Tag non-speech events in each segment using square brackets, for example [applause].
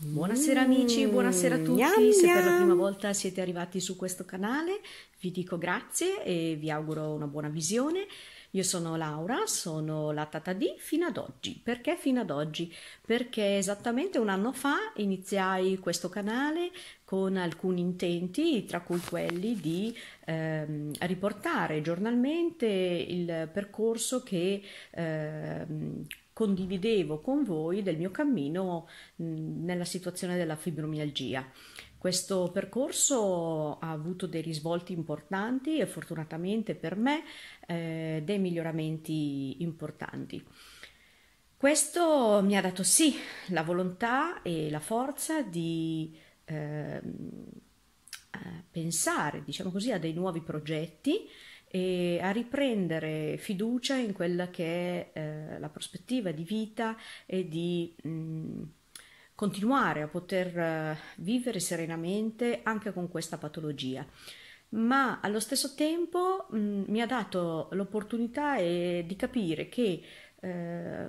Buonasera amici, buonasera a mm, tutti, yum, se per la prima volta siete arrivati su questo canale vi dico grazie e vi auguro una buona visione. Io sono Laura, sono la tata di fino ad oggi. Perché fino ad oggi? Perché esattamente un anno fa iniziai questo canale con alcuni intenti, tra cui quelli di ehm, riportare giornalmente il percorso che ehm, condividevo con voi del mio cammino mh, nella situazione della fibromialgia. Questo percorso ha avuto dei risvolti importanti e fortunatamente per me eh, dei miglioramenti importanti. Questo mi ha dato sì la volontà e la forza di ehm, eh, pensare, diciamo così, a dei nuovi progetti e a riprendere fiducia in quella che è eh, la prospettiva di vita e di mh, mm, continuare a poter eh, vivere serenamente anche con questa patologia. Ma allo stesso tempo mh, mm, mi ha dato l'opportunità eh, di capire che eh,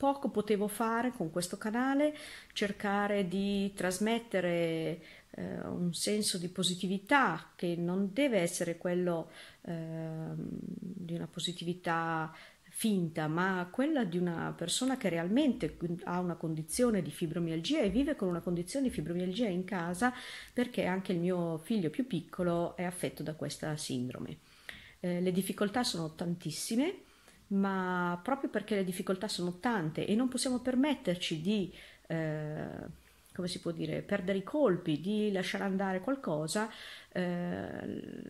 poco potevo fare con questo canale, cercare di trasmettere eh, un senso di positività che non deve essere quello eh, di una positività finta, ma quella di una persona che realmente ha una condizione di fibromialgia e vive con una condizione di fibromialgia in casa perché anche il mio figlio più piccolo è affetto da questa sindrome. Eh, le difficoltà sono tantissime ma proprio perché le difficoltà sono tante e non possiamo permetterci di, eh, come si può dire, perdere i colpi, di lasciare andare qualcosa, eh,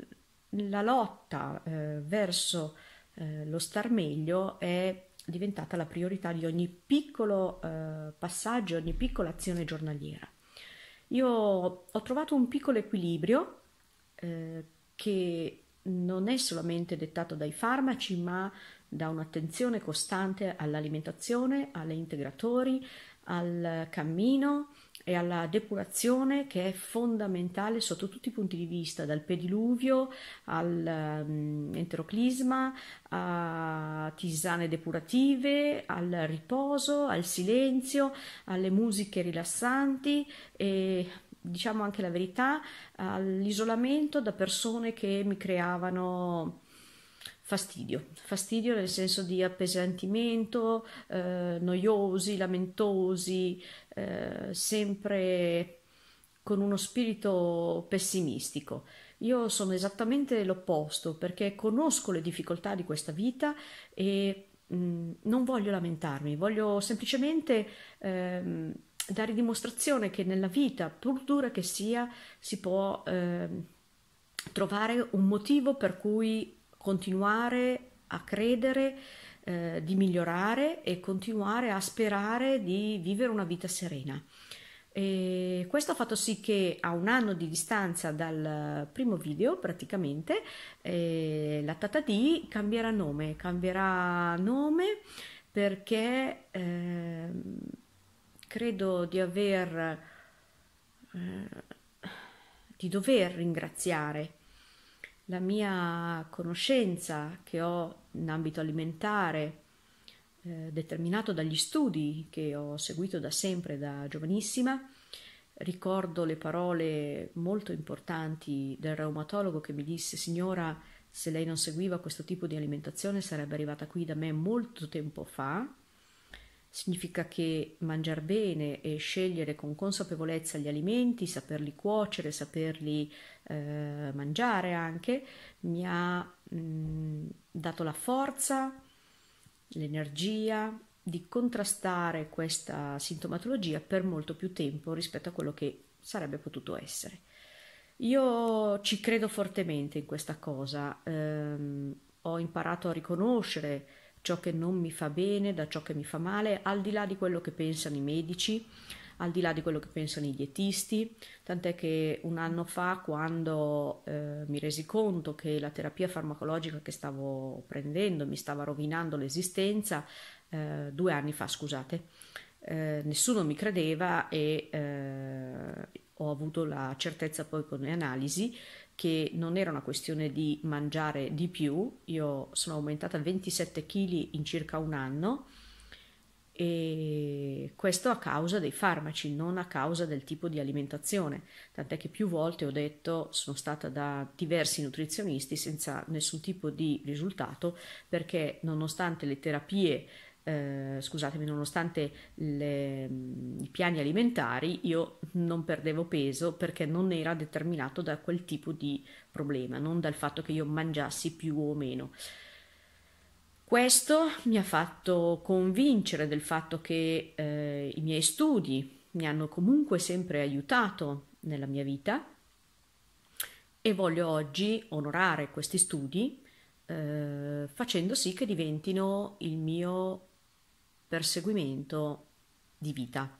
la lotta eh, verso eh, lo star meglio è diventata la priorità di ogni piccolo eh, passaggio, ogni piccola azione giornaliera. Io ho trovato un piccolo equilibrio eh, che non è solamente dettato dai farmaci, ma da un'attenzione costante all'alimentazione, alle integratori, al cammino e alla depurazione che è fondamentale sotto tutti i punti di vista, dal pediluvio all'enteroclisma, mm, a tisane depurative, al riposo, al silenzio, alle musiche rilassanti e diciamo anche la verità all'isolamento da persone che mi creavano fastidio, fastidio nel senso di appesantimento, eh, noiosi, lamentosi, eh, sempre con uno spirito pessimistico. Io sono esattamente l'opposto perché conosco le difficoltà di questa vita e mh, mm, non voglio lamentarmi, voglio semplicemente ehm, dare dimostrazione che nella vita, pur dura che sia, si può ehm, trovare un motivo per cui continuare a credere eh, di migliorare e continuare a sperare di vivere una vita serena. E questo ha fatto sì che a un anno di distanza dal primo video praticamente eh, la Tata D cambierà nome, cambierà nome perché eh, credo di aver eh, di dover ringraziare la mia conoscenza che ho in ambito alimentare, eh, determinato dagli studi che ho seguito da sempre, da giovanissima, ricordo le parole molto importanti del reumatologo che mi disse signora se lei non seguiva questo tipo di alimentazione sarebbe arrivata qui da me molto tempo fa Significa che mangiare bene e scegliere con consapevolezza gli alimenti, saperli cuocere, saperli eh, mangiare anche, mi ha mh, mm, dato la forza, l'energia di contrastare questa sintomatologia per molto più tempo rispetto a quello che sarebbe potuto essere. Io ci credo fortemente in questa cosa, ehm, ho imparato a riconoscere ciò che non mi fa bene, da ciò che mi fa male, al di là di quello che pensano i medici, al di là di quello che pensano i dietisti, tant'è che un anno fa quando eh, mi resi conto che la terapia farmacologica che stavo prendendo mi stava rovinando l'esistenza, eh, due anni fa scusate, eh, nessuno mi credeva e eh, avuto la certezza poi con le analisi che non era una questione di mangiare di più, io sono aumentata 27 kg in circa un anno e questo a causa dei farmaci, non a causa del tipo di alimentazione, tant'è che più volte ho detto sono stata da diversi nutrizionisti senza nessun tipo di risultato perché nonostante le terapie eh, scusatemi, nonostante le, mm, i piani alimentari, io non perdevo peso perché non era determinato da quel tipo di problema, non dal fatto che io mangiassi più o meno. Questo mi ha fatto convincere del fatto che eh, i miei studi mi hanno comunque sempre aiutato nella mia vita e voglio oggi onorare questi studi eh, facendo sì che diventino il mio perseguimento di vita.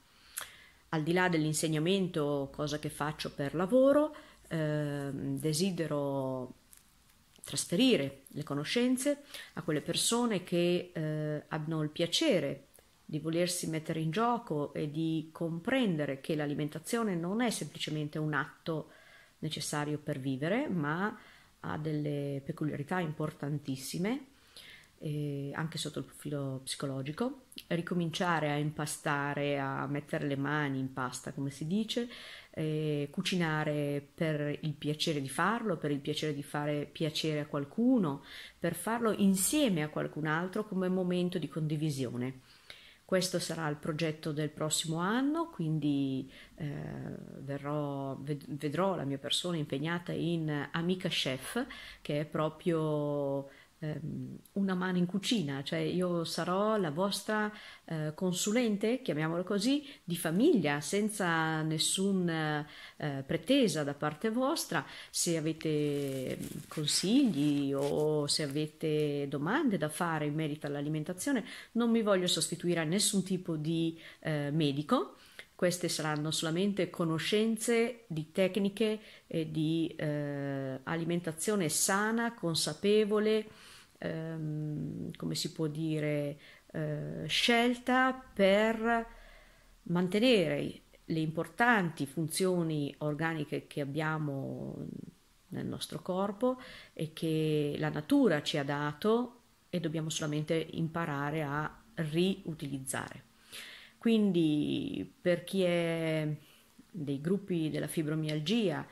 Al di là dell'insegnamento, cosa che faccio per lavoro, eh, desidero trasferire le conoscenze a quelle persone che eh, hanno il piacere di volersi mettere in gioco e di comprendere che l'alimentazione non è semplicemente un atto necessario per vivere, ma ha delle peculiarità importantissime eh, anche sotto il profilo psicologico, ricominciare a impastare, a mettere le mani in pasta, come si dice, eh, cucinare per il piacere di farlo, per il piacere di fare piacere a qualcuno, per farlo insieme a qualcun altro come momento di condivisione. Questo sarà il progetto del prossimo anno, quindi eh, verrò, vedrò la mia persona impegnata in Amica Chef, che è proprio Ehm, una mano in cucina, cioè io sarò la vostra eh, consulente, chiamiamolo così, di famiglia, senza nessuna eh, pretesa da parte vostra. Se avete mm, consigli o se avete domande da fare in merito all'alimentazione, non mi voglio sostituire a nessun tipo di eh, medico queste saranno solamente conoscenze di tecniche e di eh, alimentazione sana, consapevole, ehm, come si può dire, eh, scelta per mantenere le importanti funzioni organiche che abbiamo nel nostro corpo e che la natura ci ha dato e dobbiamo solamente imparare a riutilizzare. Quindi per chi è dei gruppi della fibromialgia,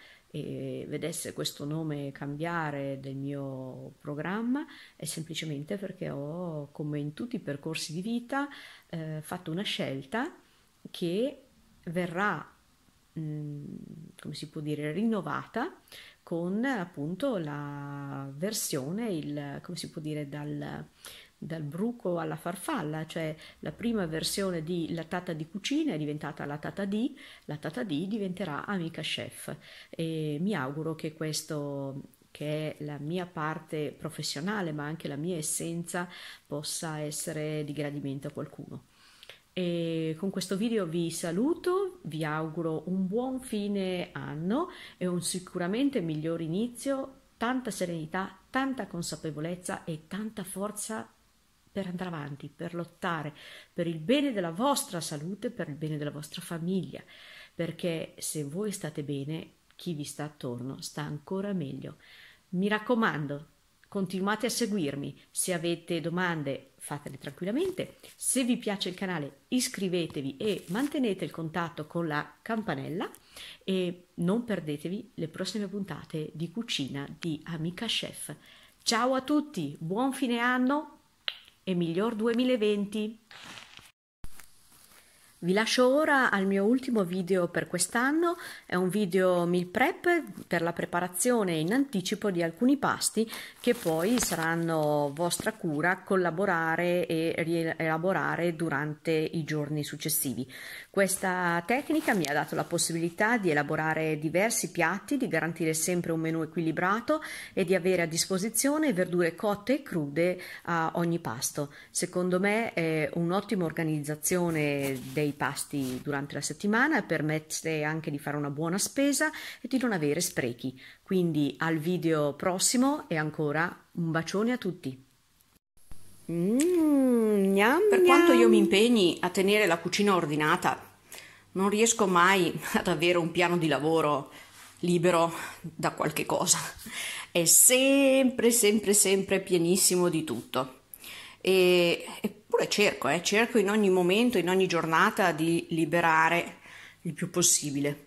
e vedesse questo nome cambiare del mio programma è semplicemente perché ho, come in tutti i percorsi di vita, eh, fatto una scelta che verrà, mh, mm, come si può dire, rinnovata con appunto la versione, il, come si può dire, dal, dal bruco alla farfalla, cioè la prima versione di La tata di cucina è diventata La tata di, La tata di diventerà Amica Chef e mi auguro che questo che è la mia parte professionale, ma anche la mia essenza possa essere di gradimento a qualcuno. E con questo video vi saluto, vi auguro un buon fine anno e un sicuramente miglior inizio, tanta serenità, tanta consapevolezza e tanta forza per andare avanti, per lottare per il bene della vostra salute, per il bene della vostra famiglia, perché se voi state bene, chi vi sta attorno sta ancora meglio. Mi raccomando, continuate a seguirmi. Se avete domande, fatele tranquillamente. Se vi piace il canale, iscrivetevi e mantenete il contatto con la campanella e non perdetevi le prossime puntate di cucina di Amica Chef. Ciao a tutti, buon fine anno, e miglior 2020. Vi lascio ora al mio ultimo video per quest'anno, è un video meal prep per la preparazione in anticipo di alcuni pasti che poi saranno vostra cura collaborare e rielaborare durante i giorni successivi. Questa tecnica mi ha dato la possibilità di elaborare diversi piatti, di garantire sempre un menù equilibrato e di avere a disposizione verdure cotte e crude a ogni pasto. Secondo me è un'ottima organizzazione dei pasti durante la settimana, e permette anche di fare una buona spesa e di non avere sprechi. Quindi al video prossimo e ancora un bacione a tutti! Mm, gnam, per gnam. quanto io mi impegni a tenere la cucina ordinata, non riesco mai ad avere un piano di lavoro libero da qualche cosa. È sempre, sempre, sempre pienissimo di tutto. E, eppure cerco, eh, cerco in ogni momento, in ogni giornata di liberare il più possibile.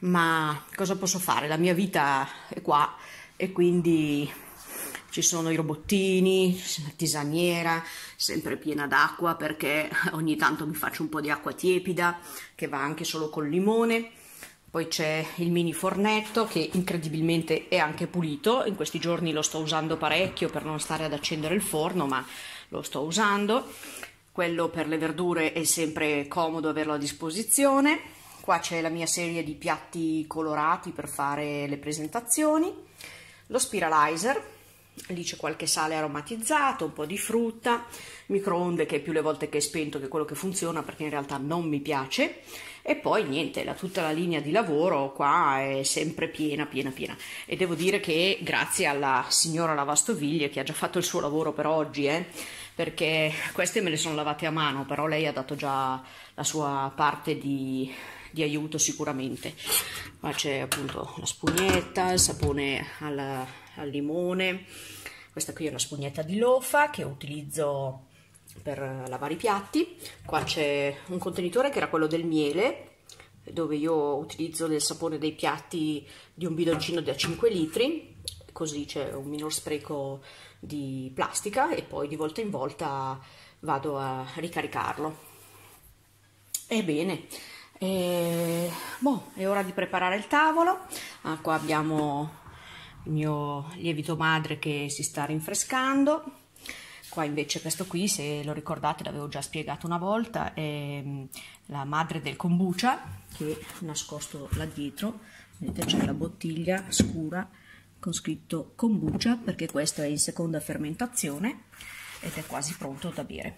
Ma cosa posso fare? La mia vita è qua e quindi ci sono i robottini, la tisaniera sempre piena d'acqua perché [laughs] ogni tanto mi faccio un po' di acqua tiepida che va anche solo col limone. Poi c'è il mini fornetto che incredibilmente è anche pulito, in questi giorni lo sto usando parecchio per non stare ad accendere il forno, ma lo sto usando. Quello per le verdure è sempre comodo averlo a disposizione. Qua c'è la mia serie di piatti colorati per fare le presentazioni. Lo spiralizer lì c'è qualche sale aromatizzato, un po' di frutta, microonde che più le volte che è spento che quello che funziona perché in realtà non mi piace e poi niente, la, tutta la linea di lavoro qua è sempre piena, piena, piena e devo dire che grazie alla signora lavastoviglie che ha già fatto il suo lavoro per oggi eh, perché queste me le sono lavate a mano però lei ha dato già la sua parte di, di aiuto sicuramente qua c'è appunto la spugnetta, il sapone alla al limone. Questa qui è una spugnetta di lofa che utilizzo per lavare i piatti. Qua c'è un contenitore che era quello del miele, dove io utilizzo del sapone dei piatti di un bidoncino da 5 litri, così c'è un minor spreco di plastica e poi di volta in volta vado a ricaricarlo. Ebbene, eh, boh, è ora di preparare il tavolo. Ah, qua abbiamo il mio lievito madre che si sta rinfrescando qua invece questo qui se lo ricordate l'avevo già spiegato una volta è mm, la madre del kombucha che è nascosto là dietro vedete c'è la bottiglia scura con scritto kombucha perché questo è in seconda fermentazione ed è quasi pronto da bere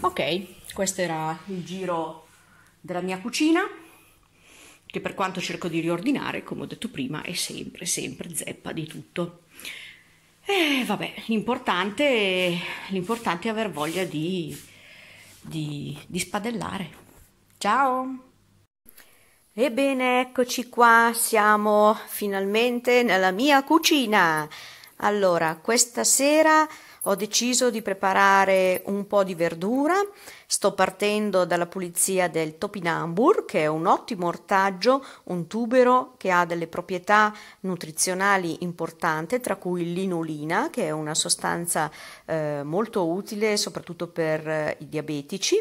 ok questo era il giro della mia cucina che per quanto cerco di riordinare, come ho detto prima, è sempre, sempre zeppa di tutto. E eh, vabbè, l'importante, l'importante è aver voglia di, di, di spadellare. Ciao! Ebbene, eccoci qua, siamo finalmente nella mia cucina. Allora, questa sera ho deciso di preparare un po' di verdura, sto partendo dalla pulizia del topinambur che è un ottimo ortaggio, un tubero che ha delle proprietà nutrizionali importanti tra cui l'inulina che è una sostanza eh, molto utile soprattutto per eh, i diabetici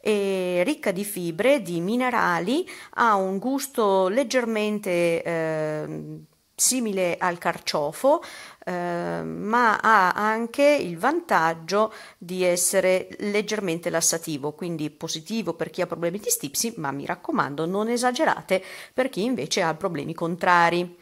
È ricca di fibre, di minerali, ha un gusto leggermente eh, simile al carciofo, Ehm, ma ha anche il vantaggio di essere leggermente lassativo, quindi positivo per chi ha problemi di stipsi, ma mi raccomando non esagerate per chi invece ha problemi contrari.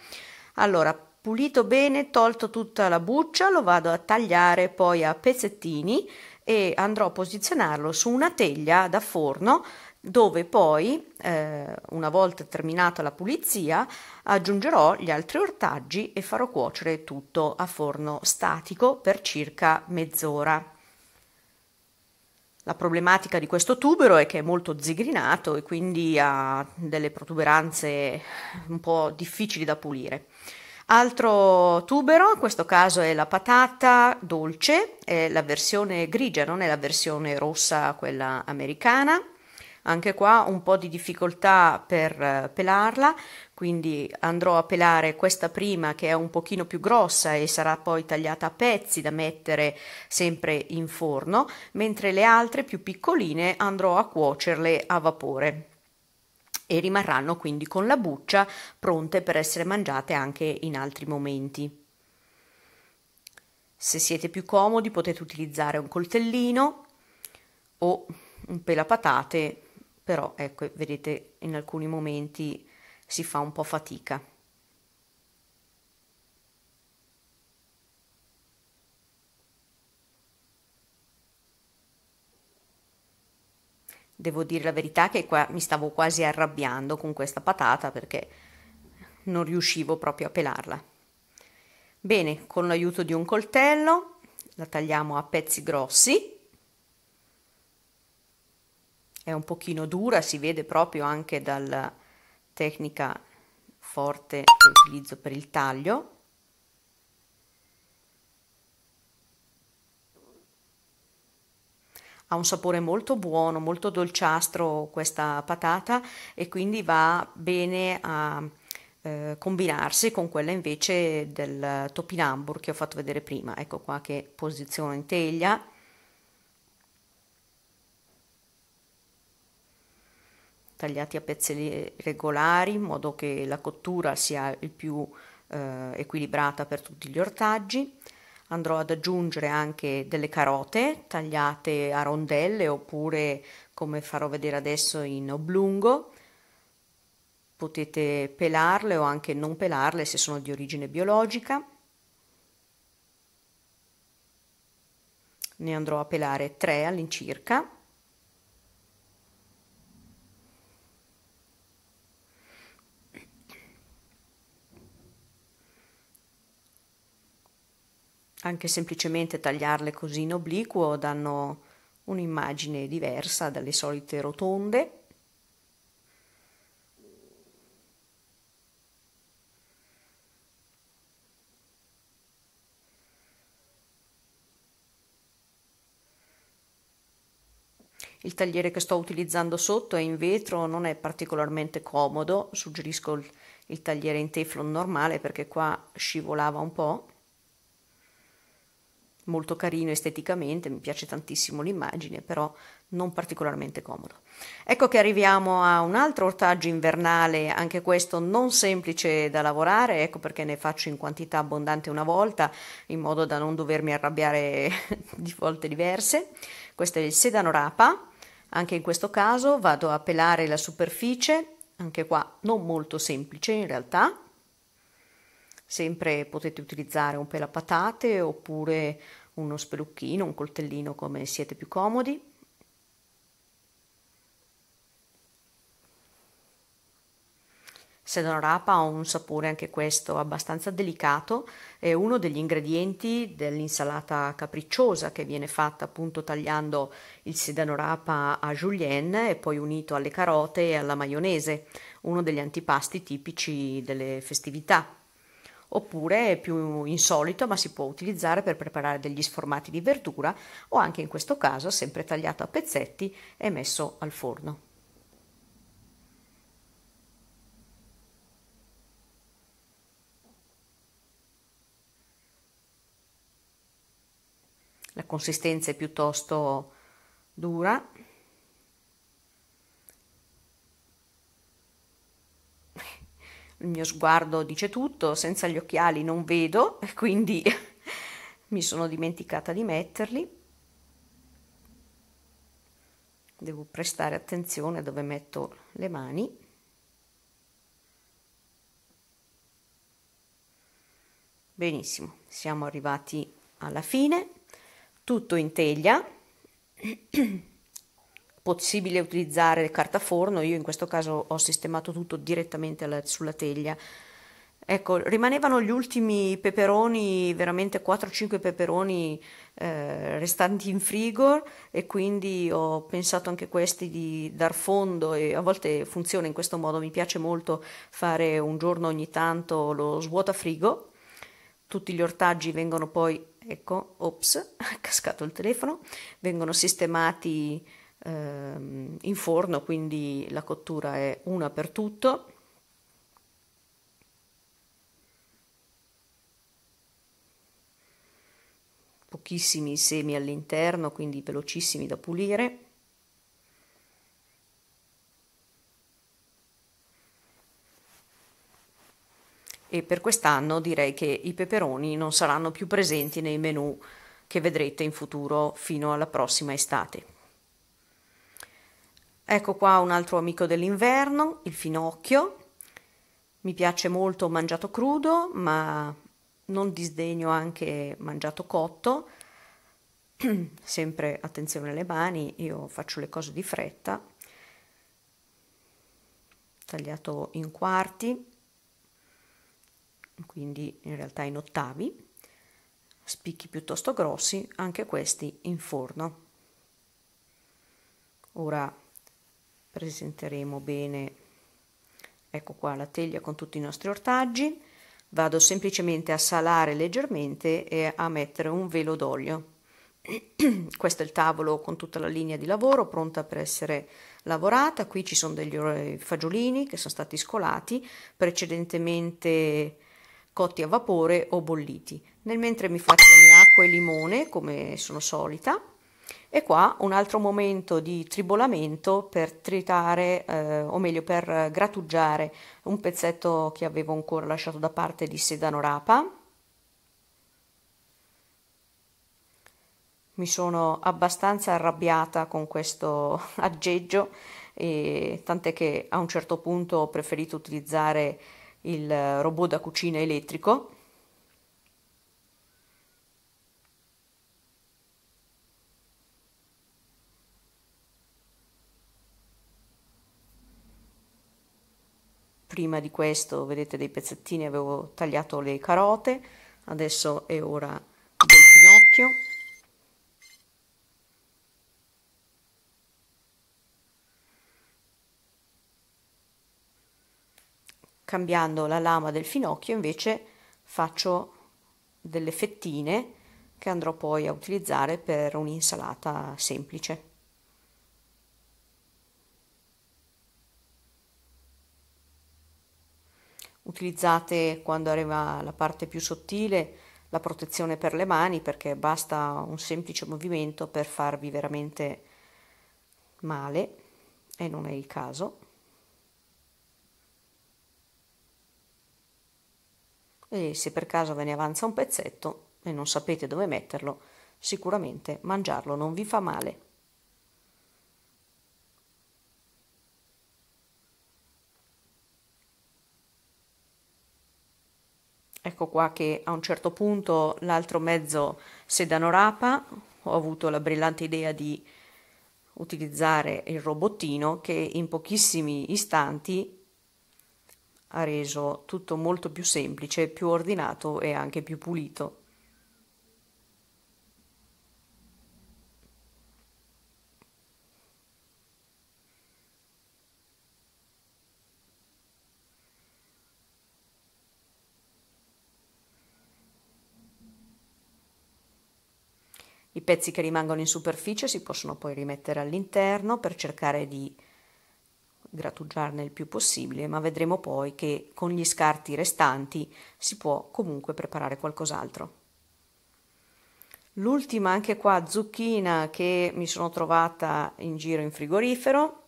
Allora, pulito bene, tolto tutta la buccia, lo vado a tagliare poi a pezzettini e andrò a posizionarlo su una teglia da forno dove poi, eh, una volta terminata la pulizia, aggiungerò gli altri ortaggi e farò cuocere tutto a forno statico per circa mezz'ora. La problematica di questo tubero è che è molto zigrinato e quindi ha delle protuberanze un po' difficili da pulire. Altro tubero, in questo caso è la patata dolce, è la versione grigia, non è la versione rossa, quella americana anche qua un po' di difficoltà per eh, pelarla quindi andrò a pelare questa prima che è un pochino più grossa e sarà poi tagliata a pezzi da mettere sempre in forno mentre le altre più piccoline andrò a cuocerle a vapore e rimarranno quindi con la buccia pronte per essere mangiate anche in altri momenti. Se siete più comodi potete utilizzare un coltellino o un pelapatate però ecco, vedete, in alcuni momenti si fa un po' fatica. Devo dire la verità che qua mi stavo quasi arrabbiando con questa patata perché non riuscivo proprio a pelarla. Bene, con l'aiuto di un coltello la tagliamo a pezzi grossi è un pochino dura, si vede proprio anche dalla tecnica forte che utilizzo per il taglio. Ha un sapore molto buono, molto dolciastro questa patata e quindi va bene a eh, combinarsi con quella invece del topinambur che ho fatto vedere prima. Ecco qua che posiziono in teglia tagliati a pezzi regolari in modo che la cottura sia il più eh, equilibrata per tutti gli ortaggi. Andrò ad aggiungere anche delle carote tagliate a rondelle oppure come farò vedere adesso in oblungo. Potete pelarle o anche non pelarle se sono di origine biologica. Ne andrò a pelare tre all'incirca. Anche semplicemente tagliarle così in obliquo danno un'immagine diversa dalle solite rotonde. Il tagliere che sto utilizzando sotto è in vetro, non è particolarmente comodo, suggerisco il, il tagliere in teflon normale perché qua scivolava un po' molto carino esteticamente, mi piace tantissimo l'immagine, però non particolarmente comodo. Ecco che arriviamo a un altro ortaggio invernale, anche questo non semplice da lavorare, ecco perché ne faccio in quantità abbondante una volta, in modo da non dovermi arrabbiare [laughs] di volte diverse. Questo è il sedano rapa, anche in questo caso vado a pelare la superficie, anche qua non molto semplice in realtà, Sempre potete utilizzare un patate oppure uno spelucchino, un coltellino come siete più comodi. Sedano rapa ha un sapore anche questo abbastanza delicato, è uno degli ingredienti dell'insalata capricciosa che viene fatta appunto tagliando il sedano rapa a julienne e poi unito alle carote e alla maionese, uno degli antipasti tipici delle festività oppure più insolito ma si può utilizzare per preparare degli sformati di verdura o anche in questo caso sempre tagliato a pezzetti e messo al forno. La consistenza è piuttosto dura il mio sguardo dice tutto, senza gli occhiali non vedo, [laughs] quindi mi sono dimenticata di metterli. Devo prestare attenzione dove metto le mani. Benissimo, siamo arrivati alla fine, tutto in teglia. [clears throat] possibile utilizzare carta forno, io in questo caso ho sistemato tutto direttamente alla, sulla teglia. Ecco, rimanevano gli ultimi peperoni, veramente 4-5 peperoni eh, restanti in frigo e quindi ho pensato anche questi di dar fondo e a volte funziona in questo modo, mi piace molto fare un giorno ogni tanto lo svuota frigo, tutti gli ortaggi vengono poi, ecco, ops, [laughs] è cascato il telefono, vengono sistemati Ehm, in forno, quindi la cottura è una per tutto. Pochissimi semi all'interno, quindi velocissimi da pulire. e per quest'anno direi che i peperoni non saranno più presenti nei menu che vedrete in futuro fino alla prossima estate. Ecco qua un altro amico dell'inverno, il finocchio. Mi piace molto mangiato crudo, ma non disdegno anche mangiato cotto. [clears throat] Sempre attenzione alle mani, io faccio le cose di fretta. Tagliato in quarti, quindi in realtà in ottavi. Spicchi piuttosto grossi, anche questi in forno. Ora presenteremo bene ecco qua la teglia con tutti i nostri ortaggi vado semplicemente a salare leggermente e a mettere un velo d'olio [clears throat] questo è il tavolo con tutta la linea di lavoro pronta per essere lavorata qui ci sono degli fagiolini che sono stati scolati precedentemente cotti a vapore o bolliti nel mentre mi faccio la mia acqua e limone come sono solita e qua un altro momento di tribolamento per tritare, eh, o meglio per grattugiare un pezzetto che avevo ancora lasciato da parte di sedano rapa. Mi sono abbastanza arrabbiata con questo [laughs] aggeggio, e, tant'è che a un certo punto ho preferito utilizzare il robot da cucina elettrico prima di questo vedete dei pezzettini avevo tagliato le carote adesso è ora del finocchio cambiando la lama del finocchio invece faccio delle fettine che andrò poi a utilizzare per un'insalata semplice Utilizzate quando arriva la parte più sottile la protezione per le mani perché basta un semplice movimento per farvi veramente male e non è il caso. E se per caso ve ne avanza un pezzetto e non sapete dove metterlo, sicuramente mangiarlo non vi fa male. Ecco qua che a un certo punto l'altro mezzo sedano rapa, ho avuto la brillante idea di utilizzare il robottino che in pochissimi istanti ha reso tutto molto più semplice, più ordinato e anche più pulito. pezzi che rimangono in superficie si possono poi rimettere all'interno per cercare di grattugiarne il più possibile, ma vedremo poi che con gli scarti restanti si può comunque preparare qualcos'altro. L'ultima anche qua zucchina che mi sono trovata in giro in frigorifero.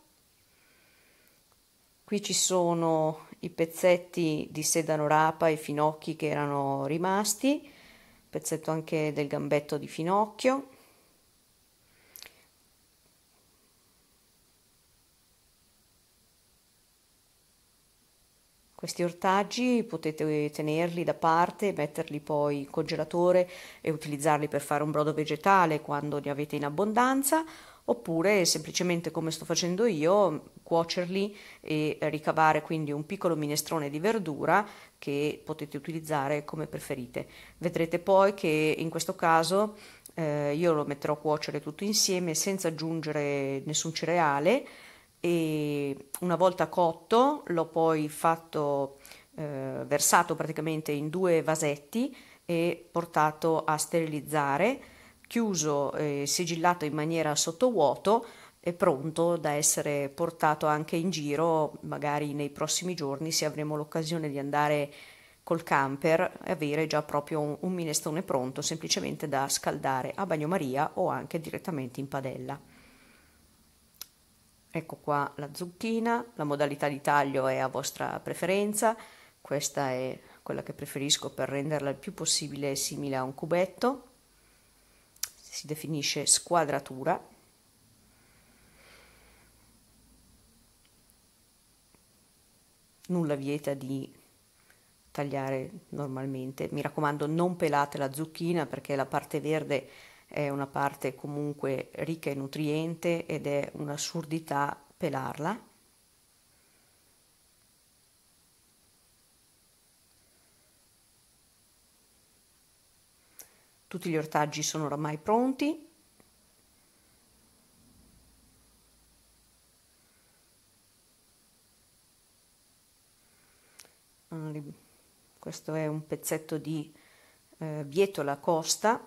Qui ci sono i pezzetti di sedano rapa e finocchi che erano rimasti pezzetto anche del gambetto di finocchio Questi ortaggi potete tenerli da parte, metterli poi in congelatore e utilizzarli per fare un brodo vegetale quando ne avete in abbondanza oppure semplicemente come sto facendo io cuocerli e ricavare quindi un piccolo minestrone di verdura che potete utilizzare come preferite. Vedrete poi che in questo caso eh, io lo metterò a cuocere tutto insieme senza aggiungere nessun cereale e una volta cotto l'ho poi fatto eh, versato praticamente in due vasetti e portato a sterilizzare chiuso e sigillato in maniera sottovuoto e pronto da essere portato anche in giro, magari nei prossimi giorni se avremo l'occasione di andare col camper e avere già proprio un, un minestrone pronto, semplicemente da scaldare a bagnomaria o anche direttamente in padella. Ecco qua la zucchina, la modalità di taglio è a vostra preferenza, questa è quella che preferisco per renderla il più possibile simile a un cubetto si definisce squadratura. Nulla vieta di tagliare normalmente. Mi raccomando, non pelate la zucchina perché la parte verde è una parte comunque ricca e nutriente ed è un'assurdità pelarla. Tutti gli ortaggi sono oramai pronti. Ah, questo è un pezzetto di eh, bietola costa.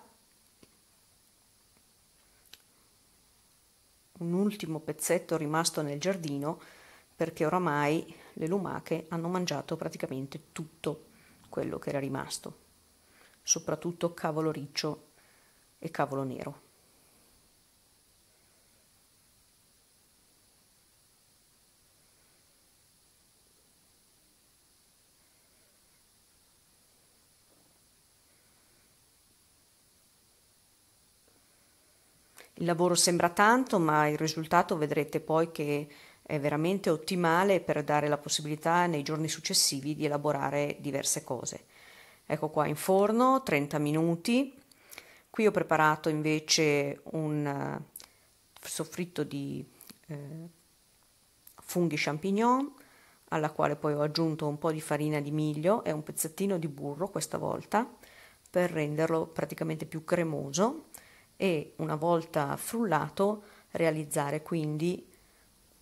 Un ultimo pezzetto rimasto nel giardino perché oramai le lumache hanno mangiato praticamente tutto quello che era rimasto soprattutto cavolo riccio e cavolo nero. Il lavoro sembra tanto, ma il risultato vedrete poi che è veramente ottimale per dare la possibilità nei giorni successivi di elaborare diverse cose. Ecco qua in forno, 30 minuti. Qui ho preparato invece un eh, soffritto di eh, funghi champignon alla quale poi ho aggiunto un po' di farina di miglio e un pezzettino di burro questa volta per renderlo praticamente più cremoso e una volta frullato realizzare quindi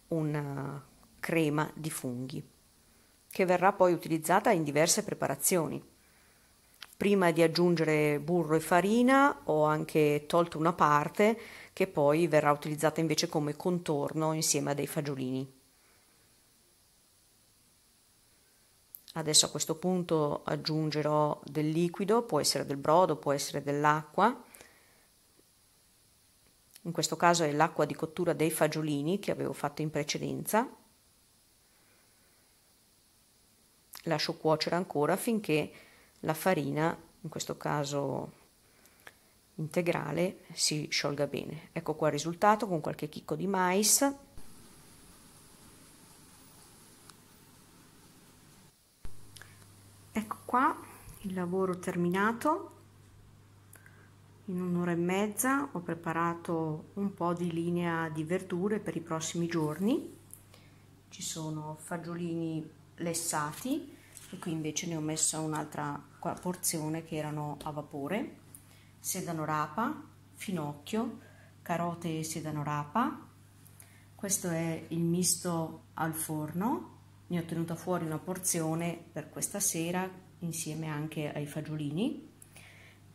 una eh, crema di funghi che verrà poi utilizzata in diverse preparazioni prima di aggiungere burro e farina ho anche tolto una parte che poi verrà utilizzata invece come contorno insieme a dei fagiolini. Adesso a questo punto aggiungerò del liquido, può essere del brodo, può essere dell'acqua. In questo caso è l'acqua di cottura dei fagiolini che avevo fatto in precedenza. Lascio cuocere ancora finché la farina, in questo caso integrale, si sciolga bene. Ecco qua il risultato con qualche chicco di mais. Ecco qua il lavoro terminato. In un'ora e mezza ho preparato un po' di linea di verdure per i prossimi giorni. Ci sono fagiolini lessati e qui invece ne ho messa un'altra porzione che erano a vapore, sedano rapa, finocchio, carote e sedano rapa. Questo è il misto al forno, ne ho tenuta fuori una porzione per questa sera insieme anche ai fagiolini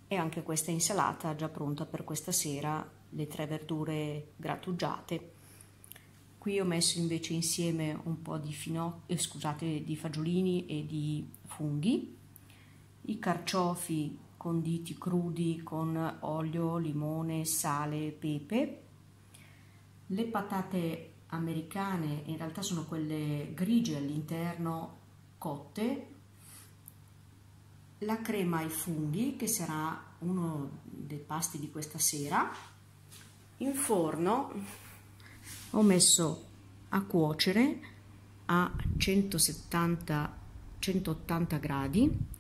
e anche questa insalata già pronta per questa sera, le tre verdure grattugiate. Qui ho messo invece insieme un po' di, finocchi, eh, scusate, di fagiolini e di funghi i carciofi conditi crudi con olio, limone, sale e pepe, le patate americane in realtà sono quelle grigie all'interno cotte, la crema ai funghi che sarà uno dei pasti di questa sera, in forno ho messo a cuocere a 170 180 gradi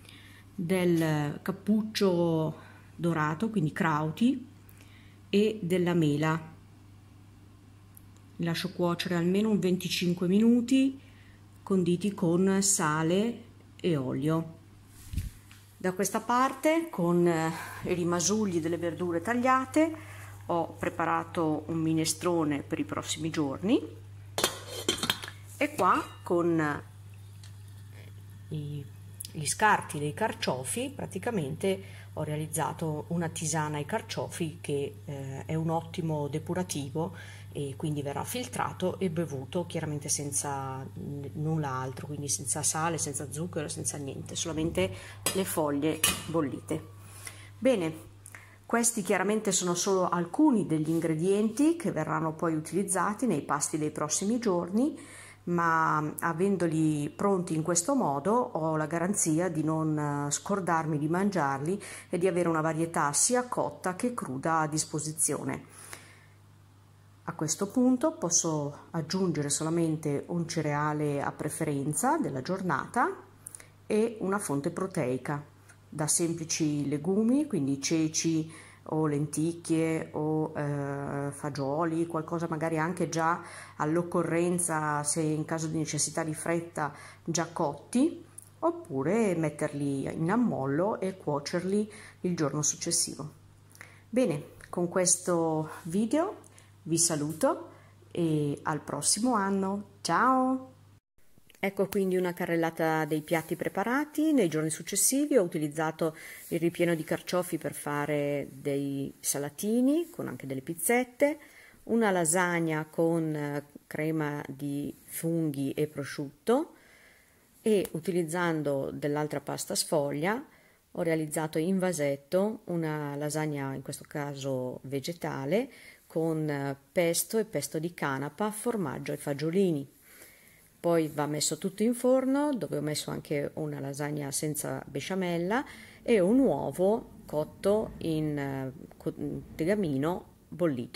del cappuccio dorato, quindi crauti, e della mela. Lascio cuocere almeno un 25 minuti, conditi con sale e olio. Da questa parte, con eh, i rimasugli delle verdure tagliate, ho preparato un minestrone per i prossimi giorni e qua con eh, i gli scarti dei carciofi, praticamente ho realizzato una tisana ai carciofi che eh, è un ottimo depurativo e quindi verrà filtrato e bevuto chiaramente senza nulla altro, quindi senza sale, senza zucchero, senza niente, solamente le foglie bollite. Bene, questi chiaramente sono solo alcuni degli ingredienti che verranno poi utilizzati nei pasti dei prossimi giorni ma avendoli pronti in questo modo ho la garanzia di non eh, scordarmi di mangiarli e di avere una varietà sia cotta che cruda a disposizione. A questo punto posso aggiungere solamente un cereale a preferenza della giornata e una fonte proteica da semplici legumi, quindi ceci, o lenticchie o eh, fagioli, qualcosa magari anche già all'occorrenza se in caso di necessità di fretta già cotti oppure metterli in ammollo e cuocerli il giorno successivo. Bene, con questo video vi saluto e al prossimo anno. Ciao! Ecco quindi una carrellata dei piatti preparati, nei giorni successivi ho utilizzato il ripieno di carciofi per fare dei salatini con anche delle pizzette, una lasagna con eh, crema di funghi e prosciutto e utilizzando dell'altra pasta sfoglia ho realizzato in vasetto una lasagna, in questo caso vegetale, con eh, pesto e pesto di canapa, formaggio e fagiolini poi va messo tutto in forno dove ho messo anche una lasagna senza besciamella e un uovo cotto in eh, mm, tegamino bollito.